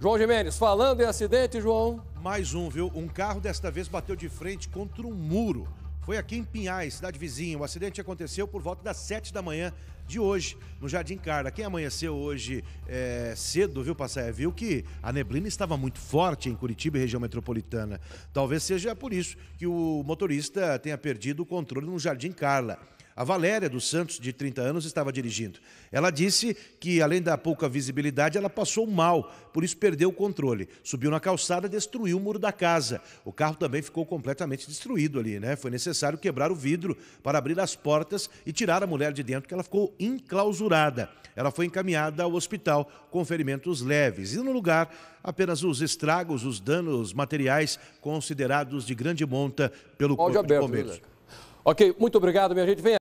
João Jimenez, falando em acidente, João. Mais um, viu? Um carro desta vez bateu de frente contra um muro. Foi aqui em Pinhais, cidade vizinha. O acidente aconteceu por volta das 7 da manhã de hoje, no Jardim Carla. Quem amanheceu hoje é, cedo, viu, Passaia, viu que a neblina estava muito forte em Curitiba e região metropolitana. Talvez seja por isso que o motorista tenha perdido o controle no Jardim Carla. A Valéria dos Santos, de 30 anos, estava dirigindo. Ela disse que, além da pouca visibilidade, ela passou mal, por isso perdeu o controle. Subiu na calçada, destruiu o muro da casa. O carro também ficou completamente destruído ali, né? Foi necessário quebrar o vidro para abrir as portas e tirar a mulher de dentro, que ela ficou enclausurada. Ela foi encaminhada ao hospital com ferimentos leves. E no lugar, apenas os estragos, os danos materiais considerados de grande monta pelo Corpo de Bombeiros. Ok, muito obrigado, minha gente. Vem